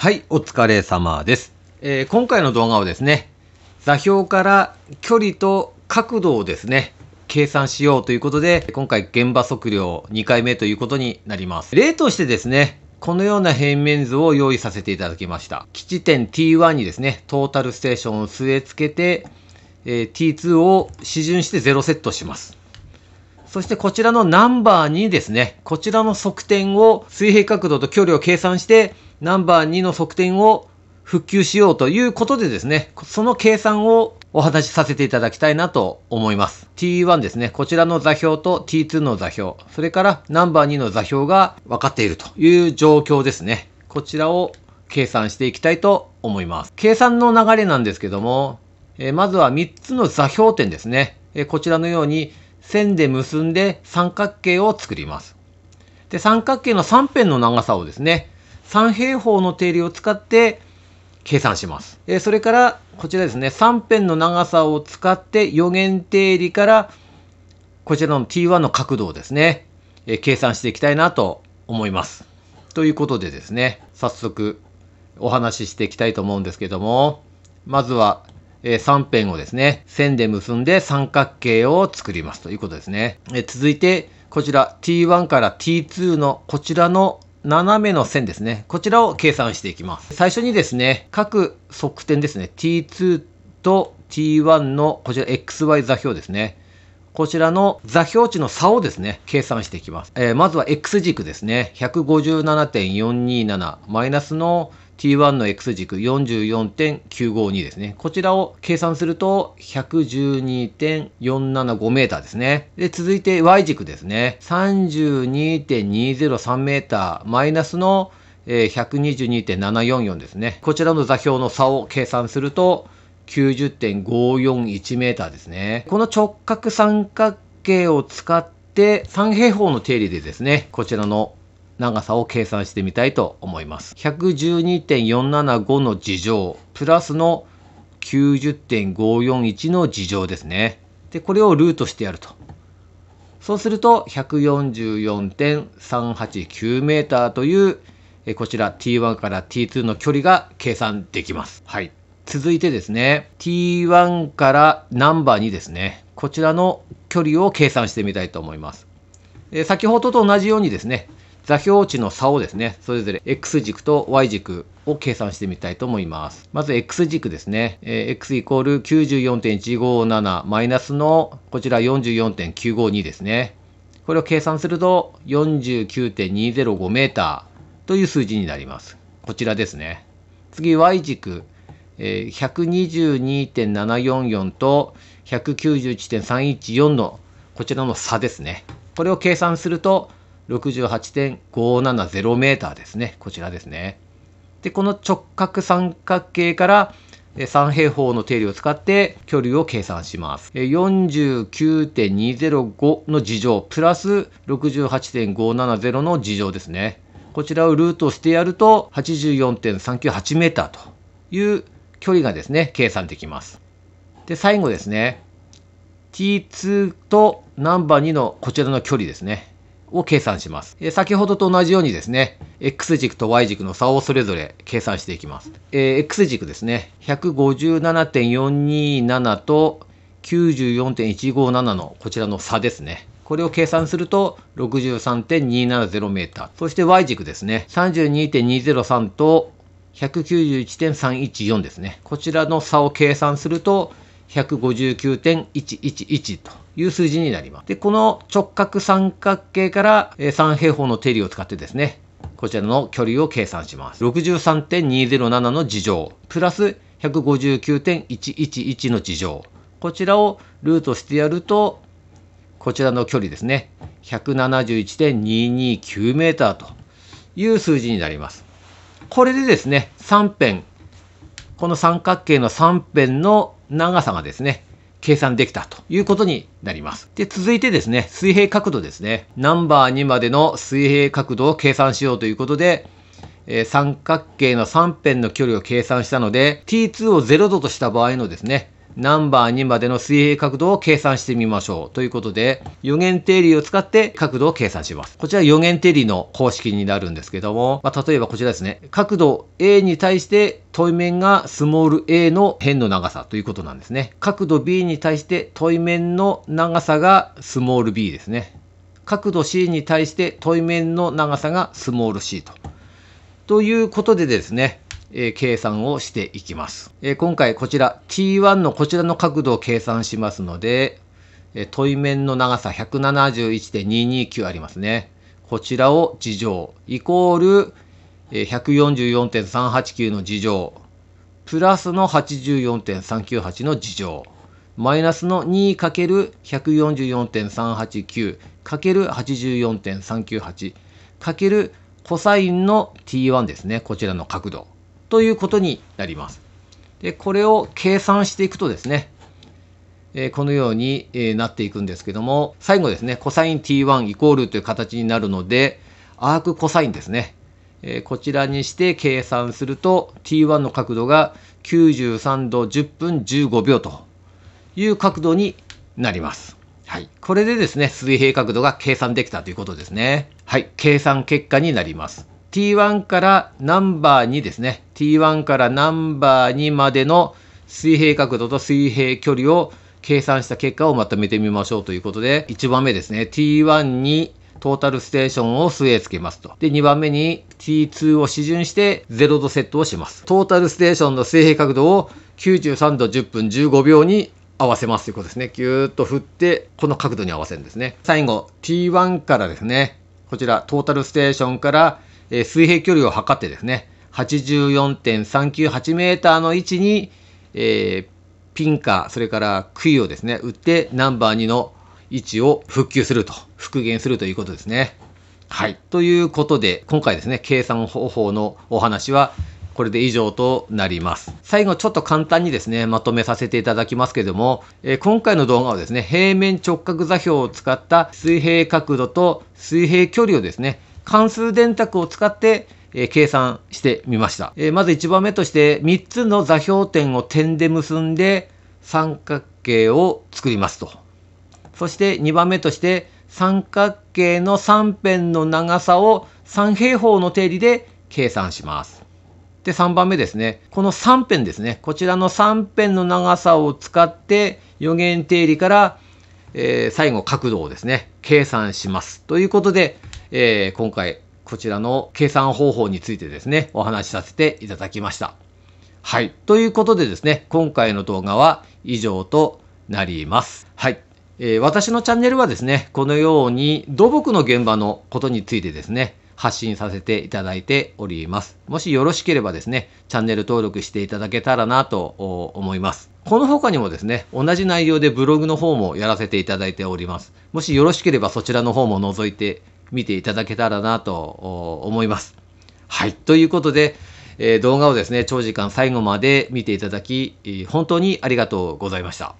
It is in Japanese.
はい、お疲れ様です、えー、今回の動画はですね、座標から距離と角度をですね、計算しようということで、今回現場測量2回目ということになります。例としてですね、このような平面図を用意させていただきました。基地点 T1 にですね、トータルステーションを据え付けて、えー、T2 を示準して0セットします。そしてこちらのナンバーにですね、こちらの測点を水平角度と距離を計算して、ナンバー2の側転を復旧しようということでですね、その計算をお話しさせていただきたいなと思います。T1 ですね、こちらの座標と T2 の座標、それからナンバー2の座標が分かっているという状況ですね。こちらを計算していきたいと思います。計算の流れなんですけども、えまずは3つの座標点ですね、えこちらのように線で結んで三角形を作ります。で、三角形の3辺の長さをですね、三平方の定理を使って計算します。えそれからこちらですね、3辺の長さを使って余弦定理からこちらの t1 の角度をですね、え計算していきたいなと思います。ということでですね、早速お話ししていきたいと思うんですけども、まずは、えー、3辺をですね、線で結んで三角形を作りますということですね。えー、続いて、こちら T1 から T2 のこちらの斜めの線ですね。こちらを計算していきます。最初にですね、各側点ですね、t2 と t1 のこちら xy 座標ですね。こちらの座標値の差をですね、計算していきます。えー、まずは x 軸ですね。157.427マイナスの T1 の X 軸44.952ですね。こちらを計算すると112.475メーターですね。で、続いて Y 軸ですね。32.203メーターマイナスの122.744ですね。こちらの座標の差を計算すると90.541メーターですね。この直角三角形を使って三平方の定理でですね、こちらの長さを計算してみたいと思います。112.475の事乗プラスの90.541の事乗ですね。で、これをルートしてやると。そうすると144.389メーターというえこちら T1 から T2 の距離が計算できます。はい。続いてですね、T1 からナンバー2ですね。こちらの距離を計算してみたいと思います。え先ほどと同じようにですね、座標値の差をですね、それぞれ X 軸と Y 軸を計算してみたいと思います。まず X 軸ですね。えー、X イコール94.157マイナスのこちら44.952ですね。これを計算すると49.205メーターという数字になります。こちらですね。次 Y 軸、え122.744と191.314のこちらの差ですね。これを計算すると68.570 m ですね。こちらですね。で、この直角三角形から三平方の定理を使って距離を計算します。49.205の事乗プラス68.570の事乗ですね。こちらをルートしてやると84.398 m という距離がですね、計算できます。で、最後ですね。t2 とナンバー2のこちらの距離ですね。を計算します。先ほどと同じようにですね、X 軸と Y 軸の差をそれぞれ計算していきます。え X 軸ですね、157.427と94.157のこちらの差ですね。これを計算すると 63.270m。そして Y 軸ですね。32.203と191.314ですね。こちらの差を計算すると159.111という数字になります。で、この直角三角形から三平方の定理を使ってですね、こちらの距離を計算します。63.207の事乗、プラス159.111の事乗。こちらをルートしてやると、こちらの距離ですね、171.229メーターという数字になります。これでですね、3辺、この三角形の3辺の長さがですね、計算できたということになります。で、続いてですね、水平角度ですね。ナンバー2までの水平角度を計算しようということで、えー、三角形の3辺の距離を計算したので、t2 を0度とした場合のですね、ナンバー2までの水平角度を計算してみましょう。ということで、予言定理を使って角度を計算します。こちら予言定理の公式になるんですけども、まあ、例えばこちらですね。角度 A に対して対面がスモール a の辺の長さということなんですね。角度 b に対して対面の長さがスモール b ですね。角度 c に対して対面の長さがスモール c と。ということでですね、えー、計算をしていきます。えー、今回こちら T1 のこちらの角度を計算しますので、えー、問い面の長さ171.229ありますね。こちらを事乗イコール、え144.389の事乗プラスの84.398の事乗マイナスの 2×144.389×84.398 かけるコサインの t1 ですね。こちらの角度。ということになります。でこれを計算していくとですね、えこのように、えなっていくんですけども最後ですね cosT1 イコールという形になるのでアークコサインですね、えこちらにして計算すると T1 の角度が93度10分15秒という角度になります。はい。これでですね、水平角度が計算できたということですね。はい。計算結果になります。T1 からナンバー2ですね。T1 からナンバー2までの水平角度と水平距離を計算した結果をまとめてみましょうということで、1番目ですね。T1 にトータルステーションを据え付けますと。で、2番目に T2 を指準して0度セットをします。トータルステーションの水平角度を93度10分15秒に合わせますということですね。ぎゅーっと振って、この角度に合わせるんですね。最後、T1 からですね、こちら、トータルステーションからえー、水平距離を測ってですね、84.398メーターの位置に、えー、ピンか、それから杭をですね、打ってナンバー2の位置を復旧すると、復元するということですね。はい。ということで、今回ですね、計算方法のお話は、これで以上となります。最後ちょっと簡単にですね、まとめさせていただきますけども、えー、今回の動画はですね、平面直角座標を使った水平角度と水平距離をですね、関数電卓を使って、えー、計算してみました、えー、まず1番目として3つの座標点を点で結んで三角形を作りますと。そして2番目として三角形の3辺の長さを三平方の定理で計算します。で3番目ですね。この3辺ですね。こちらの3辺の長さを使って余弦定理から、えー、最後角度をですね計算します。ということでえー、今回こちらの計算方法についてですね、お話しさせていただきました。はい。ということでですね、今回の動画は以上となります。はい。えー、私のチャンネルはですね、このように土木の現場のことについてですね、発信させていただいております。もしよろしければですね、チャンネル登録していただけたらなと思います。この他にもですね、同じ内容でブログの方もやらせていただいております。もしよろしければそちらの方も覗いて見ていただけたらなと思います。はい。ということで、え動画をですね、長時間最後まで見ていただき、本当にありがとうございました。